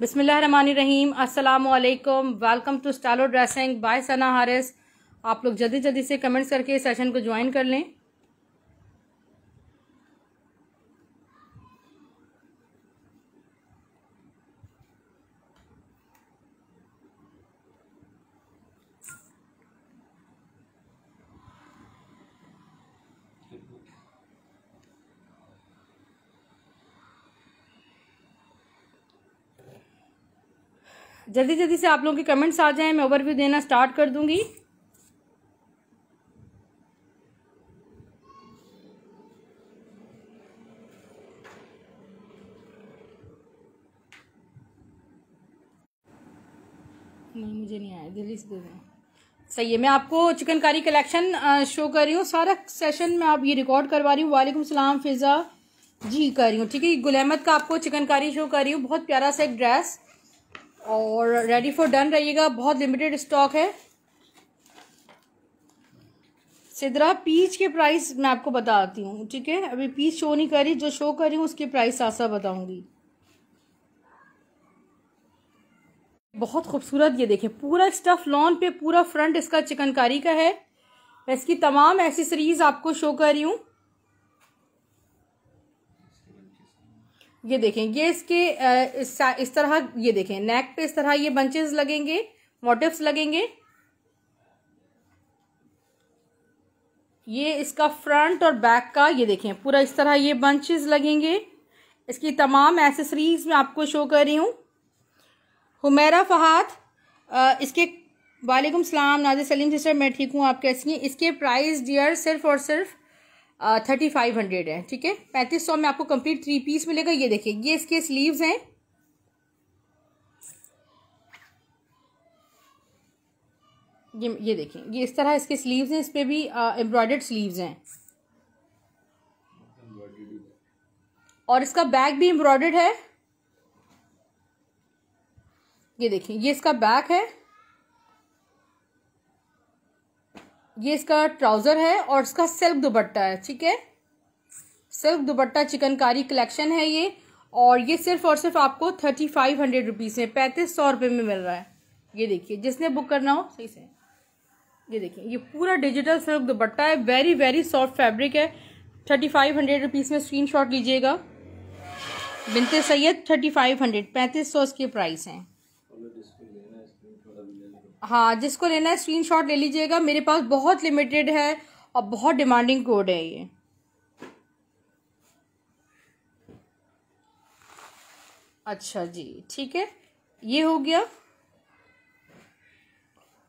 बसमीम अल्लाम welcome to Stylo dressing by Sana Haris आप लोग जल्दी जल्दी से कमेंट्स करके सेशन को ज्वाइन कर लें जल्दी जल्दी से आप लोगों के कमेंट्स आ जाएं मैं ओवरव्यू देना स्टार्ट कर दूंगी नहीं मुझे नहीं आया जल्दी से दे सही है मैं आपको चिकनकारी कलेक्शन शो कर रही हूँ सारा सेशन में आप ये रिकॉर्ड करवा रही हूँ वालेकुम सलाम फिज़ा जी कर रही हूँ ठीक है गुलेमत का आपको चिकनकारी शो कर रही हूँ बहुत प्यारा सा एक ड्रेस और रेडी फॉर डन रहिएगा बहुत लिमिटेड स्टॉक है सिदरा पीच के प्राइस मैं आपको बताती हूँ ठीक है अभी पीच शो नहीं करी जो शो करी हूँ उसके प्राइस आसा बताऊंगी बहुत खूबसूरत ये देखें पूरा स्टफ लॉन पे पूरा फ्रंट इसका चिकनकारी का है इसकी तमाम एसेसरीज आपको शो कर रही हूँ ये देखें ये इसके इस, तरह ये देखें नेक पे इस तरह ये बंचेस लगेंगे मोटिव्स लगेंगे ये इसका फ्रंट और बैक का ये देखें पूरा इस तरह ये बंचेस लगेंगे इसकी तमाम एसेसरीज मैं आपको शो कर रही हूँ हुमेरा फहाद इसके वालेकुम सलाम नाजिर सलीम सिस्टर मैं ठीक हूँ आप कैसी हैं इसके प्राइस डियर सिर्फ और सिर्फ थर्टी फाइव हंड्रेड है ठीक है पैंतीस सौ में आपको कंप्लीट थ्री पीस मिलेगा ये देखिए ये इसके स्लीव्स हैं ये ये देखें ये इस तरह इसके स्लीव्स हैं इस पर भी एम्ब्रॉयडर्ड स्लीव्स हैं और इसका बैक भी एम्ब्रॉयडर्ड है ये देखिए ये इसका बैक है ये इसका ट्राउज़र है और इसका सिल्क दुपट्टा है ठीक है सिल्क दुपट्टा चिकनकारी कलेक्शन है ये और ये सिर्फ और सिर्फ आपको थर्टी फाइव हंड्रेड रुपीज़ में पैंतीस सौ रुपये में मिल रहा है ये देखिए जिसने बुक करना हो सही से ये देखिए ये पूरा डिजिटल सिल्क दुपट्टा है वेरी वेरी सॉफ्ट फैब्रिक है थर्टी फाइव हंड्रेड रुपीज़ में स्क्रीन शॉट लीजिएगा Binte Syed thirty five hundred पैंतीस सौ इसके प्राइस हैं हाँ जिसको लेना है स्क्रीनशॉट ले लीजिएगा मेरे पास बहुत लिमिटेड है और बहुत डिमांडिंग कोड है ये अच्छा जी ठीक है ये हो गया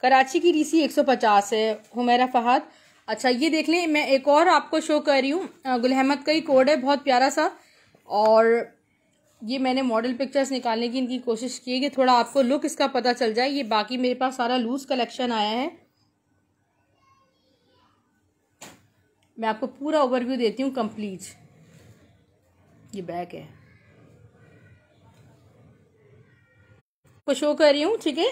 कराची की रीसी 150 है हुमेरा फहाद अच्छा ये देख लें मैं एक और आपको शो कर रही हूँ गुलहमद का ही कोड है बहुत प्यारा सा और ये मैंने मॉडल पिक्चर्स निकालने की इनकी कोशिश की है कि थोड़ा आपको लुक इसका पता चल जाए ये बाकी मेरे पास सारा लूज़ कलेक्शन आया है मैं आपको पूरा ओवरव्यू देती हूँ कंप्लीट ये बैग है को शो कर रही हूँ ठीक है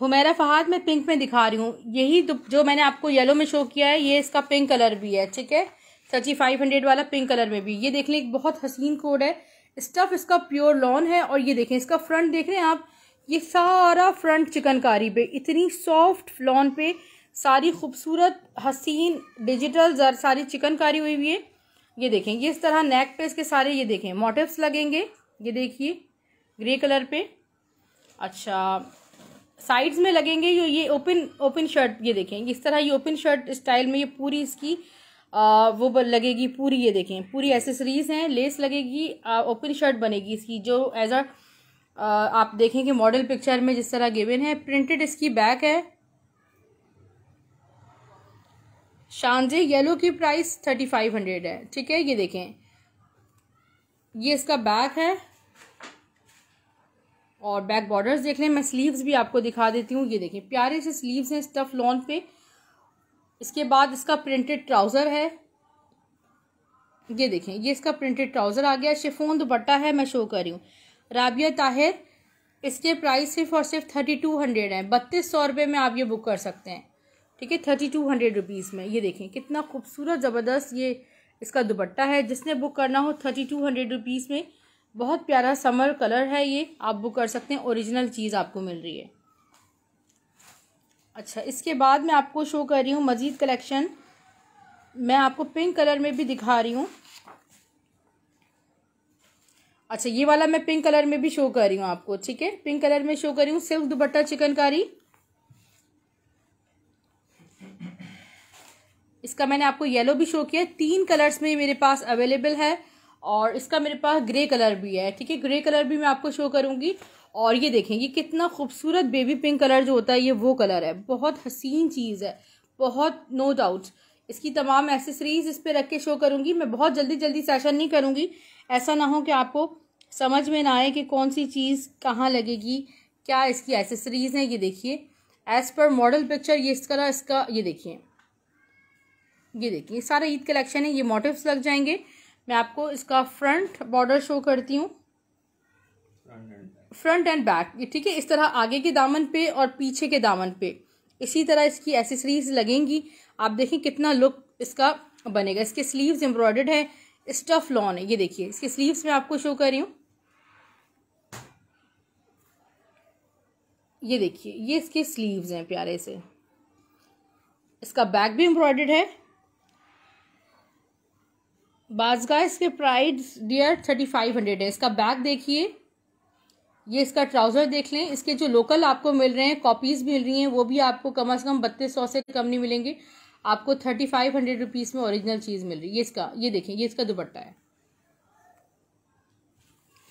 हुमेरा फहाद मैं पिंक में दिखा रही हूँ यही जो मैंने आपको येलो में शो किया है ये इसका पिंक कलर भी है ठीक है सची फाइव हंड्रेड वाला पिंक कलर में भी ये देख लें एक बहुत हसीन कोड है स्टफ इसका प्योर लॉन है और ये देखें इसका फ्रंट देख रहे हैं आप ये सारा फ्रंट चिकनकारी पे इतनी सॉफ्ट लॉन पे सारी खूबसूरत हसीन डिजिटल जर सारी चिकनकारी हुई हुई है ये देखें ये इस तरह नेक पे इसके सारे ये देखें मोटिवस लगेंगे ये देखिए ग्रे कलर पे अच्छा साइड्स में लगेंगे ये ये ओपन ओपन शर्ट ये देखें इस तरह ये ओपन शर्ट स्टाइल में ये पूरी इसकी आ, वो लगेगी पूरी ये देखें पूरी एसेसरीज़ हैं लेस लगेगी ओपन शर्ट बनेगी इसकी जो एज अ आप देखें कि मॉडल पिक्चर में जिस तरह गिवन है प्रिंटेड इसकी बैक है शानजे येलो की प्राइस थर्टी फाइव हंड्रेड है ठीक है ये देखें ये इसका बैक है और बैक बॉर्डर्स देख लें मैं स्लीव्स भी आपको दिखा देती हूँ ये देखें प्यारे से स्लीव्स हैं स्टफ लॉन पे इसके बाद इसका प्रिंटेड ट्राउज़र है ये देखें ये इसका प्रिंटेड ट्राउज़र आ गया शिफोन दुपट्टा है मैं शो कर रही हूँ राबिया ताहिर इसके प्राइस सिर्फ और सिर्फ थर्टी टू हंड्रेड है बत्तीस सौ रुपये में आप ये बुक कर सकते हैं ठीक है थर्टी टू हंड्रेड रुपीज़ में ये देखें कितना खूबसूरत ज़बरदस्त ये इसका दुपट्टा है जिसने बुक करना हो थर्टी टू हंड्रेड रुपीज़ में बहुत प्यारा समर कलर है ये आप बुक कर सकते हैं ओरिजिनल चीज़ आपको मिल रही है अच्छा इसके बाद मैं आपको शो कर रही हूँ मज़ीद कलेक्शन मैं आपको पिंक कलर में भी दिखा रही हूँ अच्छा ये वाला मैं पिंक कलर में भी शो कर रही हूँ आपको ठीक है पिंक कलर में शो कर रही हूँ सिल्क दुपट्टा चिकनकारी इसका मैंने आपको येलो भी शो किया तीन कलर्स में मेरे पास अवेलेबल है और इसका मेरे पास ग्रे कलर भी है ठीक है ग्रे कलर भी मैं आपको शो करूँगी और ये देखें ये कितना खूबसूरत बेबी पिंक कलर जो होता है ये वो कलर है बहुत हसीन चीज़ है बहुत नो डाउट इसकी तमाम एसेसरीज़ इस पर रख के शो करूँगी मैं बहुत जल्दी जल्दी सेशन नहीं करूँगी ऐसा ना हो कि आपको समझ में ना आए कि कौन सी चीज़ कहाँ लगेगी क्या इसकी एसेसरीज़ हैं ये देखिए एज़ पर मॉडल पिक्चर ये इस तरह इसका ये देखिए ये देखिए सारा ईद कलेक्शन है ये मोटिव्स लग जाएंगे मैं आपको इसका फ्रंट बॉर्डर शो करती हूँ फ्रंट एंड बैक ठीक है इस तरह आगे के दामन पे और पीछे के दामन पे इसी तरह इसकी एसेसरीज लगेंगी आप देखें कितना लुक इसका बनेगा इसके स्लीव्स एम्ब्रॉयडर्ड है स्टफ लॉन है ये देखिए इसके स्लीव्स में आपको शो कर रही हूँ ये देखिए ये इसके स्लीव्स हैं प्यारे से इसका बैक भी एम्ब्रॉयडर्ड है बाजगा इसके price dear thirty five hundred है इसका बैक देखिए ये इसका ट्राउज़र देख लें इसके जो लोकल आपको मिल रहे हैं कॉपीज़ मिल रही हैं वो भी आपको कम से कम बत्तीस सौ से कम नहीं मिलेंगे आपको थर्टी फाइव हंड्रेड रुपीज़ में ओरिजिनल चीज़ मिल रही है ये इसका ये देखें ये इसका दुपट्टा है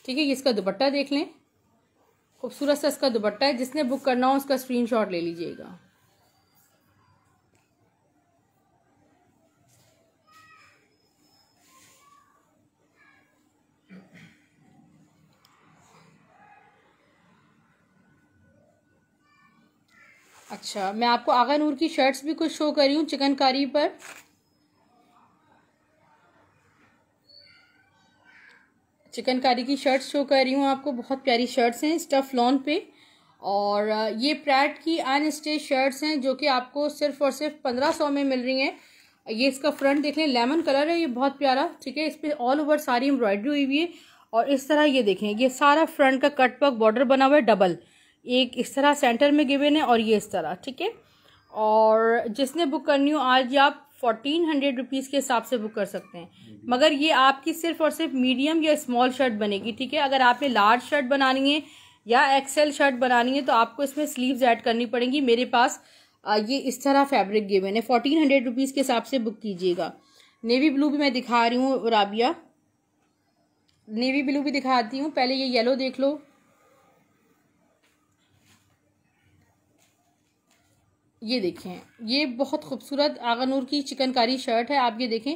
ठीक है ये इसका दुपट्टा देख लें खूबसूरत सा इसका दुपट्टा है जिसने बुक करना हो उसका स्क्रीन ले लीजिएगा अच्छा मैं आपको आगा नूर की शर्ट्स भी कुछ शो कर रही हूँ चिकनकारी पर चिकनकारी की शर्ट्स शो कर रही हूँ आपको बहुत प्यारी शर्ट्स हैं स्टफ लॉन पे और ये प्रैट की स्टेज शर्ट्स हैं जो कि आपको सिर्फ और सिर्फ पंद्रह सौ में मिल रही हैं ये इसका फ्रंट देख लें लेमन कलर है ये बहुत प्यारा ठीक है इस पर ऑल ओवर सारी एम्ब्रॉयडरी हुई हुई है और इस तरह ये देखें ये सारा फ्रंट का कट वर्क बॉर्डर बना हुआ है डबल एक इस तरह सेंटर में गिवेन है और ये इस तरह ठीक है और जिसने बुक करनी हो आज आप फोर्टीन हंड्रेड रुपीज़ के हिसाब से बुक कर सकते हैं मगर ये आपकी सिर्फ और सिर्फ मीडियम या स्मॉल शर्ट बनेगी ठीक है अगर आपने लार्ज शर्ट बनानी है या एक्सेल शर्ट बनानी है तो आपको इसमें स्लीव्स ऐड करनी पड़ेंगी मेरे पास ये इस तरह फैब्रिक गिवेन है फोर्टीन हंड्रेड रुपीज़ के हिसाब से बुक कीजिएगा नेवी ब्लू भी मैं दिखा रही हूँ राबिया नेवी ब्लू भी दिखाती हूँ पहले ये येलो देख लो ये देखें ये बहुत खूबसूरत आगानूर की चिकनकारी शर्ट है आप ये देखें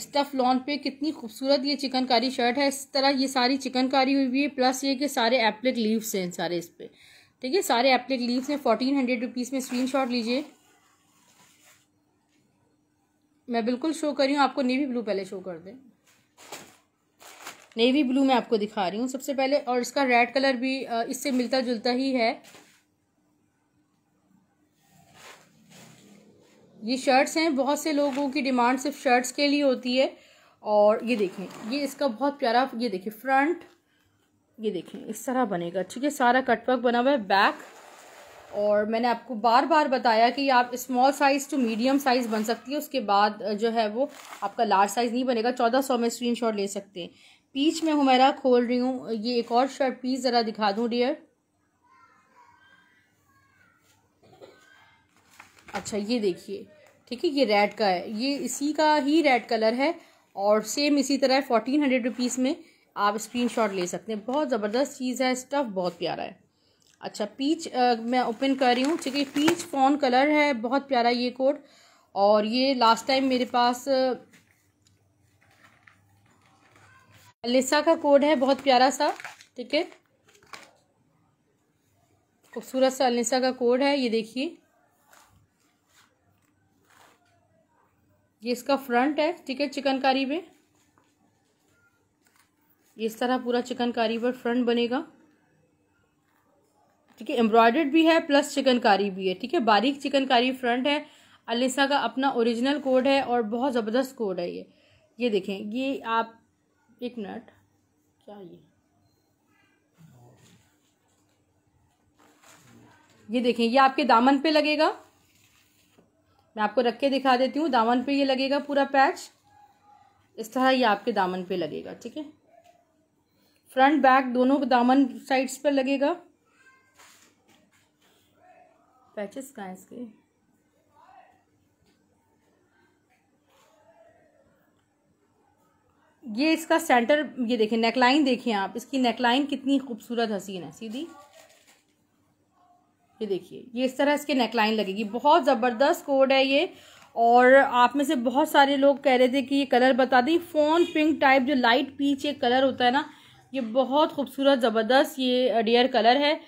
स्टफ लॉन पे कितनी खूबसूरत ये चिकनकारी शर्ट है इस तरह ये सारी चिकनकारी हुई हुई है प्लस ये कि सारे एप्लिक लीव्स हैं सारे इस पर ठीक है सारे एप्लिक लीव्स हैं फोर्टीन हंड्रेड रुपीज़ में स्क्रीन शॉट लीजिए मैं बिल्कुल शो कर रही हूँ आपको नेवी ब्लू पहले शो कर दें नेवी ब्लू मैं आपको दिखा रही हूँ सबसे पहले और इसका रेड कलर भी इससे मिलता जुलता ही है ये शर्ट्स हैं बहुत से लोगों की डिमांड सिर्फ शर्ट्स के लिए होती है और ये देखें ये इसका बहुत प्यारा ये देखिए फ्रंट ये देखें इस तरह बनेगा ठीक है सारा कटवर्क बना हुआ है बैक और मैंने आपको बार बार बताया कि आप small size to medium size बन सकती है उसके बाद जो है वो आपका लार्ज साइज़ नहीं बनेगा चौदह सौ में स्क्रीन ले सकते हैं पीच में हमारा खोल रही हूँ ये एक और शर्ट पीस ज़रा दिखा दूँ डियर अच्छा ये देखिए ठीक है ये रेड का है ये इसी का ही रेड कलर है और सेम इसी तरह फोर्टीन हंड्रेड रुपीज़ में आप स्क्रीनशॉट ले सकते हैं बहुत ज़बरदस्त चीज़ है स्टफ़ बहुत प्यारा है अच्छा पीच आ, मैं ओपन कर रही हूँ ठीक है पीच फोन कलर है बहुत प्यारा ये कोड और ये लास्ट टाइम मेरे पास अलिसा का कोड है बहुत प्यारा सा ठीक है खूबसूरत सा अलिसा का कोड है ये देखिए ये इसका फ्रंट है ठीक है चिकनकारी में इस तरह पूरा चिकनकारी पर फ्रंट बनेगा ठीक है एम्ब्रॉयडर्ड भी है प्लस चिकनकारी भी है ठीक है बारीक चिकनकारी फ्रंट है अलिसा का अपना ओरिजिनल कोड है और बहुत ज़बरदस्त कोड है ये ये देखें ये आप एक मिनट क्या ये ये देखें ये आपके दामन पे लगेगा मैं आपको रख के दिखा देती हूँ दामन पे ये लगेगा पूरा पैच इस तरह ये आपके दामन पे लगेगा ठीक है फ्रंट बैक दोनों दामन साइड्स पर लगेगा पैचेस कहाँ इसके ये इसका सेंटर ये देखिए नेकलाइन देखिए आप इसकी नेकलाइन कितनी खूबसूरत हसीन है सीधी ये देखिए ये इस तरह इसके नेकलाइन लगेगी बहुत ज़बरदस्त कोड है ये और आप में से बहुत सारे लोग कह रहे थे कि ये कलर बता दें फोन पिंक टाइप जो लाइट पीच एक कलर होता है ना ये बहुत खूबसूरत ज़बरदस्त ये डियर uh, कलर है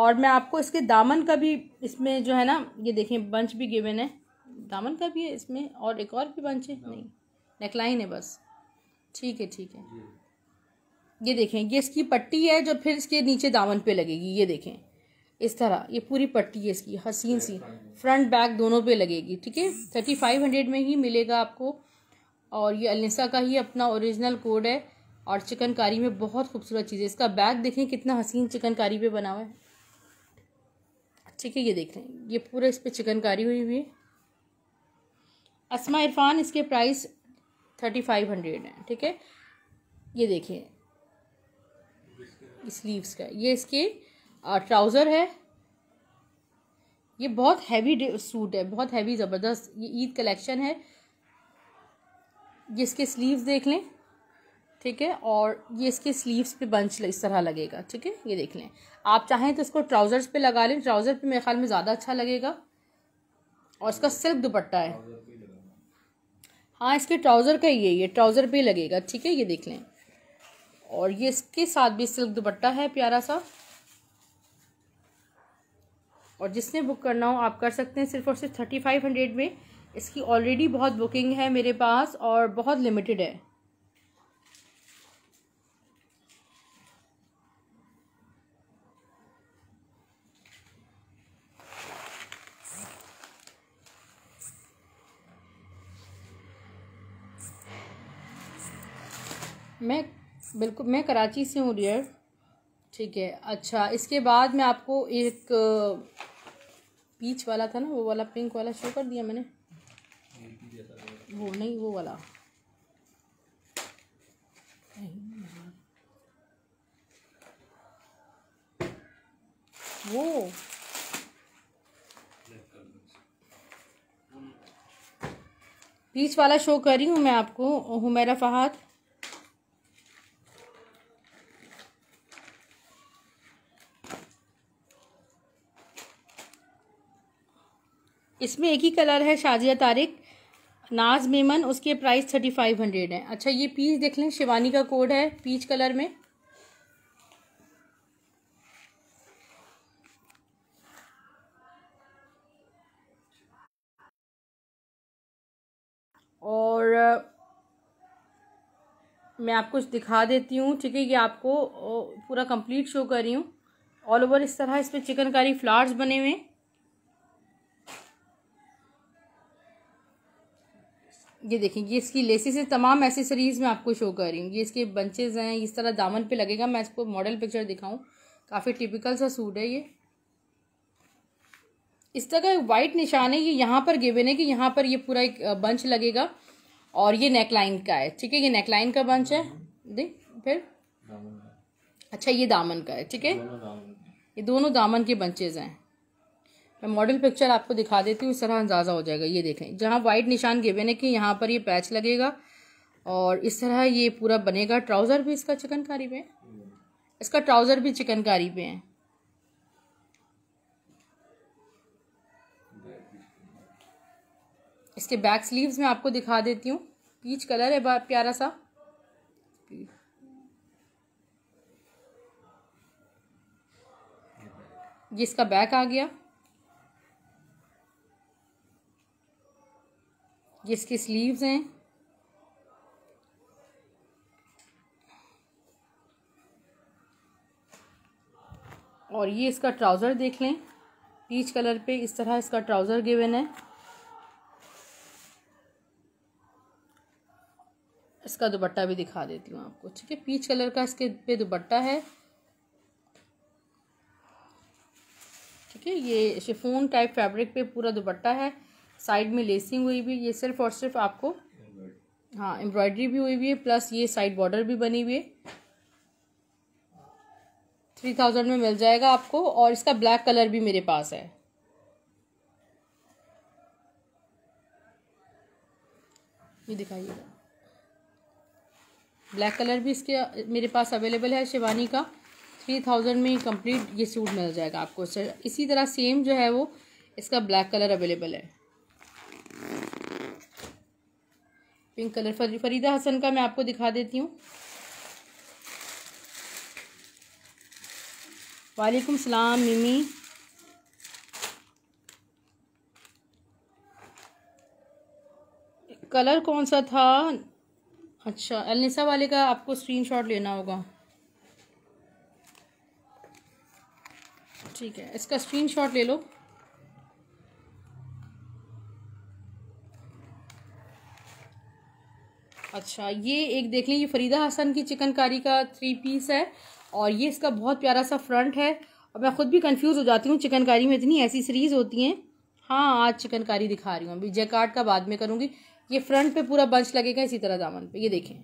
और मैं आपको इसके दामन का भी इसमें जो है ना ये देखें बंच भी गिवन है दामन का भी है इसमें और एक और भी बंच है नहीं नेकलाइन है बस ठीक है ठीक है ये देखें ये इसकी पट्टी है जो फिर इसके नीचे दामन पे लगेगी ये देखें इस तरह ये पूरी पट्टी है इसकी हसीन सी फ्रंट बैक दोनों पे लगेगी ठीक है थर्टी फाइव हंड्रेड में ही मिलेगा आपको और ये अलिसा का ही अपना ओरिजिनल कोड है और चिकनकारी में बहुत खूबसूरत चीज़ है इसका बैग देखें कितना हसीन चिकनकारी पे बना हुआ है ठीक है ये देख लें ये पूरा इस पर चिकनकारी हुई हुई है असमा इरफान इसके प्राइस थर्टी फाइव हंड्रेड है ठीक है ये देखें स्लीव्स का ये इसके ट्राउज़र है ये बहुत हैवी सूट है बहुत हैवी ज़बरदस्त ये ईद कलेक्शन है ये इसके स्लीव्स देख लें ठीक है और ये इसके स्लीव्स पे बंच इस तरह लगेगा ठीक है ये देख लें आप चाहें तो इसको ट्राउज़र्स पे लगा लें ट्राउज़र पे मेरे ख्याल में ज़्यादा अच्छा लगेगा और इसका सिल्क दुपट्टा है हाँ इसके ट्राउज़र का है ये ट्राउज़र पर लगेगा ठीक है ये देख लें और ये इसके साथ भी सिल्क दुपट्टा है प्यारा सा और जिसने बुक करना हो आप कर सकते हैं सिर्फ और सिर्फ थर्टी फाइव हंड्रेड में इसकी ऑलरेडी बहुत बुकिंग है मेरे पास और बहुत लिमिटेड है मैं बिल्कुल मैं कराची से हूँ डियर ठीक है अच्छा इसके बाद मैं आपको एक पीच वाला था ना वो वाला पिंक वाला शो कर दिया मैंने वो नहीं वो वाला वो पीच वाला शो कर रही हूँ मैं आपको हुमेरा फहाद इसमें एक ही कलर है शाजिया तारिक नाज मेमन उसके प्राइस थर्टी फाइव हंड्रेड है अच्छा ये पीच देख लें शिवानी का कोड है पीच कलर में और मैं आपको दिखा देती हूँ ठीक है ये आपको पूरा कंप्लीट शो कर रही हूँ ऑल ओवर इस तरह इस पर चिकनकारी फ्लावर्स बने हुए हैं ये देखें ये इसकी लेसी से तमाम एसेसरीज़ मैं आपको शो कर रही हूँ ये इसके बंचेज हैं इस तरह दामन पे लगेगा मैं इसको मॉडल पिक्चर दिखाऊँ काफ़ी टिपिकल सा सूट है ये इस तरह का वाइट निशान है ये यहाँ पर गिवेन है कि यहाँ पर ये पूरा एक बंच लगेगा और ये नेकलाइन का है ठीक है ये नेकलाइन का बंच है देख फिर अच्छा ये दामन का है ठीक है ये दोनों दामन के बंचेज हैं मैं मॉडल पिक्चर आपको दिखा देती हूँ इस तरह अंदाज़ा हो जाएगा ये देखें जहाँ वाइट निशान गिवन है कि यहाँ पर ये पैच लगेगा और इस तरह ये पूरा बनेगा ट्राउज़र भी इसका चिकनकारी में इसका ट्राउज़र भी चिकनकारी पे है इसके बैक स्लीव्स में आपको दिखा देती हूँ पीच कलर है प्यारा सा ये इसका बैक आ गया जिसकी स्लीव्स हैं और ये इसका ट्राउज़र देख लें पीच कलर पे इस तरह इसका ट्राउज़र गिवन है इसका दुपट्टा भी दिखा देती हूँ आपको ठीक है पीच कलर का इसके पे दुपट्टा है ठीक है ये शिफोन टाइप फैब्रिक पे पूरा दुपट्टा है साइड में लेसिंग हुई भी ये सिर्फ और सिर्फ आपको हाँ एम्ब्रॉयडरी भी हुई हुई है प्लस ये साइड बॉर्डर भी बनी हुई है थ्री थाउजेंड में मिल जाएगा आपको और इसका ब्लैक कलर भी मेरे पास है ये दिखाइएगा ब्लैक कलर भी इसके मेरे पास अवेलेबल है शिवानी का थ्री थाउजेंड में कंप्लीट ये सूट मिल जाएगा आपको इसी तरह सेम जो है वो इसका ब्लैक कलर अवेलेबल है पिंक कलर फरीदा हसन का मैं आपको दिखा देती हूँ वालेकुम सलाम मिमी कलर कौन सा था अच्छा अलनिसा वाले का आपको स्क्रीनशॉट लेना होगा ठीक है इसका स्क्रीनशॉट ले लो अच्छा ये एक देख लें ये फरीदा हसन की चिकनकारी का थ्री पीस है और ये इसका बहुत प्यारा सा फ्रंट है और मैं ख़ुद भी कंफ्यूज हो जाती हूँ चिकनकारी में इतनी ऐसी सीरीज़ होती हैं हाँ आज चिकनकारी दिखा रही हूँ अभी जैकार्ड का बाद में करूँगी ये फ्रंट पे पूरा बंच लगेगा इसी तरह दामन पे ये देखें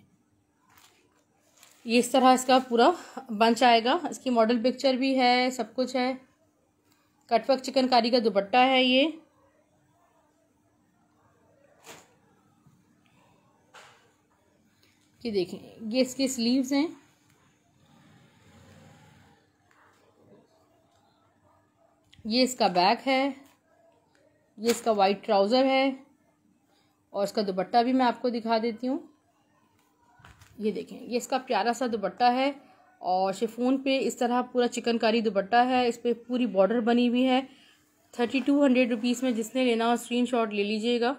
ये इस तरह इसका पूरा बंच आएगा इसकी मॉडल पिक्चर भी है सब कुछ है कटवक चिकनकारी का दुपट्टा है ये ये देखें ये इसके स्लीव्स हैं ये इसका बैक है ये इसका वाइट ट्राउज़र है और इसका दुपट्टा भी मैं आपको दिखा देती हूँ ये देखें ये इसका प्यारा सा दुपट्टा है और शिफोन पे इस तरह पूरा चिकनकारी दुपट्टा है इस पर पूरी बॉर्डर बनी हुई है थर्टी टू हंड्रेड रुपीज़ में जिसने लेना हो स्क्रीन शॉट ले लीजिएगा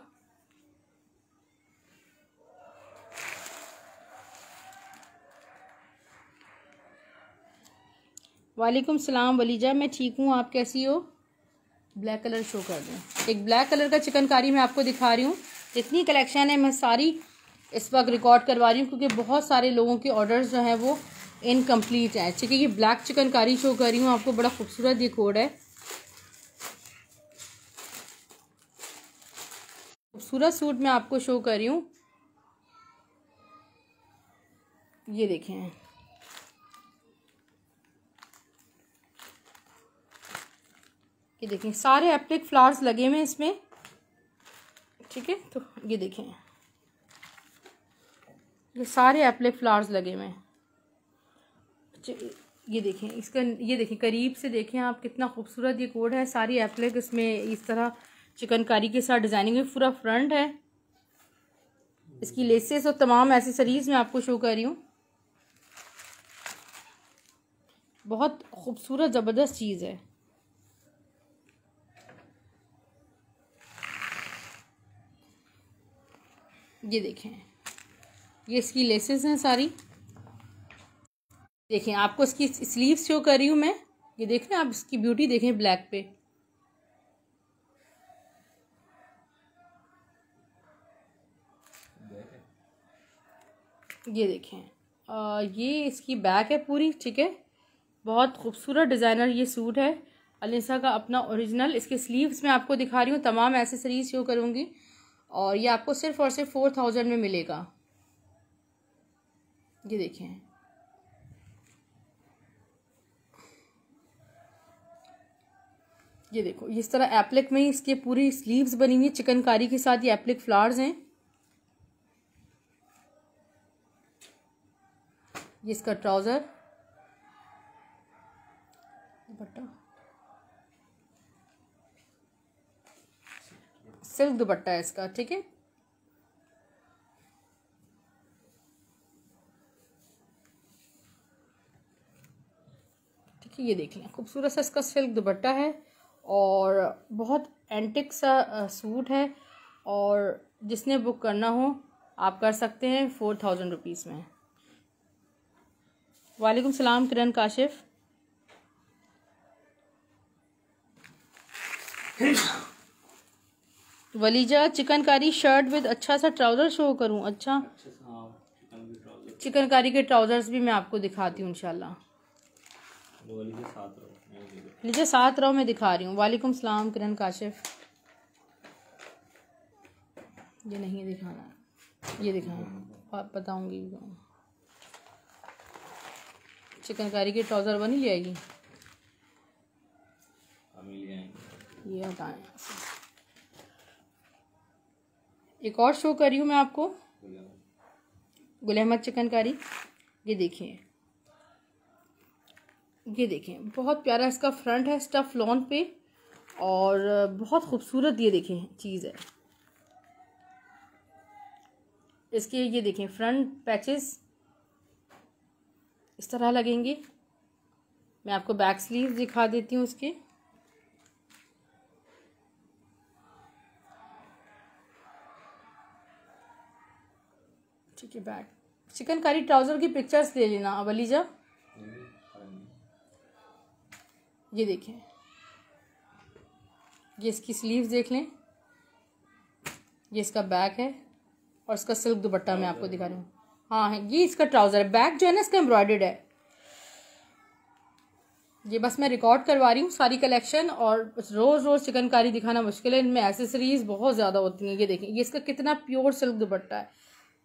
वालेकुम सलाम वलीजा मैं ठीक हूँ आप कैसी हो ब्लैक कलर शो कर दें एक ब्लैक कलर का चिकनकारी मैं आपको दिखा रही हूँ इतनी कलेक्शन है मैं सारी इस वक्त रिकॉर्ड करवा रही हूँ क्योंकि बहुत सारे लोगों के ऑर्डर्स जो हैं वो इनकम्प्लीट है ठीक है ये ब्लैक चिकनकारी शो कर रही हूँ आपको बड़ा खूबसूरत ये कोड है खूबसूरत सूट मैं आपको शो कर रही हूँ ये देखें ये देखें सारे एप्लिक फ्लावर्स लगे हुए हैं इसमें ठीक है तो ये देखें ये सारे एप्लिक फ्लावर्स लगे हुए हैं अच्छा, ये देखें इसका ये देखें करीब से देखें आप कितना खूबसूरत ये कोड है सारी एप्लिक इसमें इस तरह चिकनकारी के साथ डिज़ाइनिंग में पूरा फ्रंट है इसकी लेसेस और तमाम एसेसरीज़ मैं आपको शो कर रही हूँ बहुत खूबसूरत ज़बरदस्त चीज़ है ये देखें ये इसकी लेसेस हैं सारी देखें आपको इसकी स्लीव्स शो कर रही हूँ मैं ये देखें आप इसकी ब्यूटी देखें ब्लैक पे ये देखें आ, ये इसकी बैक है पूरी ठीक है बहुत खूबसूरत डिज़ाइनर ये सूट है अलिसा का अपना ओरिजिनल इसके स्लीव्स में आपको दिखा रही हूँ तमाम एसेसरीज शो करूँगी और ये आपको सिर्फ और सिर्फ फोर थाउजेंड में मिलेगा ये देखें ये देखो इस तरह एप्लिक में इसके पूरी स्लीव्स बनी हुई चिकनकारी के साथ ये एप्लिक फ्लावर्स हैं ये इसका ट्राउज़र बटा सिल्क दुपट्टा है इसका ठीक है ठीक है ये देख लें खूबसूरत सा इसका सिल्क दुपट्टा है और बहुत एंटिक सा सूट है और जिसने बुक करना हो आप कर सकते हैं फोर थाउजेंड रुपीज़ में वालेकुम सलाम किरण काशिफ वलीजा चिकनकारी शर्ट विद अच्छा सा ट्राउज़र शो करूँ अच्छा, अच्छा हाँ, चिकनकारी के ट्राउज़र्स भी मैं आपको दिखाती हूँ इनशाला लीजिए सात रहो मैं दिखा रही हूँ वालेकुम सलाम किरण काशिफ ये नहीं दिखाना ये दिखाना बताऊंगी बताऊँगी चिकनकारी के ट्राउज़र बनी ले आएगी ये हटाएँ एक और शो कर रही हूँ मैं आपको गुल अहमद चिकनकारी ये देखिए ये देखें बहुत प्यारा इसका फ्रंट है स्टफ लॉन पे और बहुत खूबसूरत ये देखें चीज़ है इसके ये देखें फ्रंट पैचेस इस तरह लगेंगे मैं आपको बैक स्लीव दिखा देती हूँ उसके ठीक है बैग चिकन ट्राउज़र की पिक्चर्स ले लेना अब अलीजा ये देखें ये इसकी स्लीव्स देख लें ये इसका बैग है और इसका सिल्क दुपट्टा मैं आपको दिखा रही हूँ हाँ है ये इसका ट्राउज़र है बैग जो है ना इसका एम्ब्रॉयडर्ड है ये बस मैं रिकॉर्ड करवा रही हूँ सारी कलेक्शन और रोज़ रोज़ चिकनकारी दिखाना मुश्किल है इनमें एसेसरीज़ बहुत ज़्यादा होती हैं ये देखें ये इसका कितना प्योर सिल्क दुपट्टा है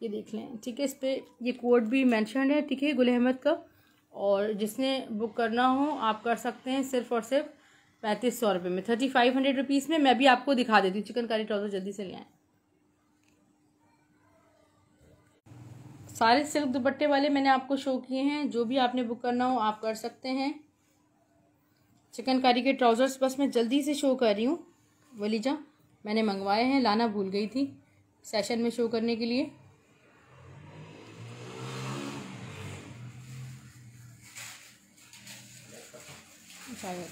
ये देख लें ठीक है इस पर ये कोड भी मैंशन है ठीक है गुल अहमद का और जिसने बुक करना हो आप कर सकते हैं सिर्फ और सिर्फ पैंतीस सौ रुपये में थर्टी फाइव हंड्रेड रुपीज़ में मैं भी आपको दिखा देती हूँ चिकन करी ट्राउज़र जल्दी से ले आए सारे सिल्क दुपट्टे वाले मैंने आपको शो किए हैं जो भी आपने बुक करना हो आप कर सकते हैं चिकनकारी के ट्राउज़र्स बस मैं जल्दी से शो कर रही हूँ वलीजा मैंने मंगवाए हैं लाना भूल गई थी सेशन में शो करने के लिए अच्छा है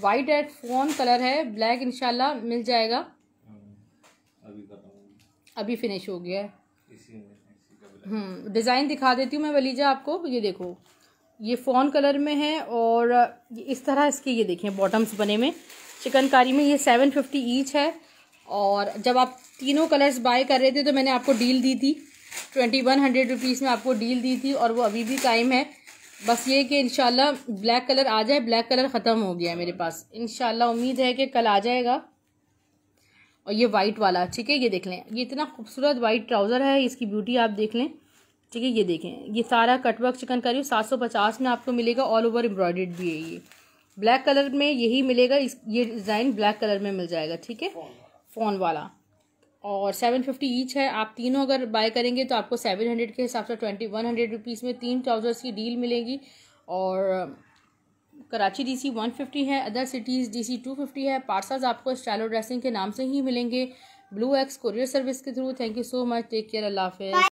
वाइट एट फोन कलर है ब्लैक इनशाला मिल जाएगा हाँ, अभी अभी फिनिश हो गया है डिज़ाइन हम्म, दिखा देती हूँ मैं वलीजा आपको ये देखो ये फ़ोन कलर में है और इस तरह इसके ये देखें बॉटम्स बने में चिकनकारी में ये सेवन फिफ्टी ईच है और जब आप तीनों कलर्स बाय कर रहे थे तो मैंने आपको डील दी थी ट्वेंटी वन हंड्रेड रुपीज़ में आपको डील दी थी और वो अभी भी कायम है बस ये कि इनशाला ब्लैक कलर आ जाए ब्लैक कलर ख़त्म हो गया है मेरे पास इन उम्मीद है कि कल आ जाएगा और ये वाइट वाला ठीक है ये देख लें ये इतना खूबसूरत वाइट ट्राउज़र है इसकी ब्यूटी आप देख लें ठीक है ये देखें ये सारा कटवर्क चिकन करी सात सौ पचास में आपको मिलेगा ऑल ओवर एम्ब्रॉयड भी है ये ब्लैक कलर में यही मिलेगा इस ये डिज़ाइन ब्लैक कलर में मिल जाएगा ठीक है फ़ोन वाला और सेवन फिफ्टी ईच है आप तीनों अगर बाय करेंगे तो आपको सेवन हंड्रेड के हिसाब से ट्वेंटी वन हंड्रेड रुपीज़ में तीन ट्राउज़र्स की डील मिलेगी और कराची डीसी वन फिफ्टी है other cities DC two fifty है पार्सल्स आपको स्टाइलो ड्रेसिंग के नाम से ही मिलेंगे ब्लू एक्स कोरियर सर्विस के through thank you so much take care अल्लाह हाफिज़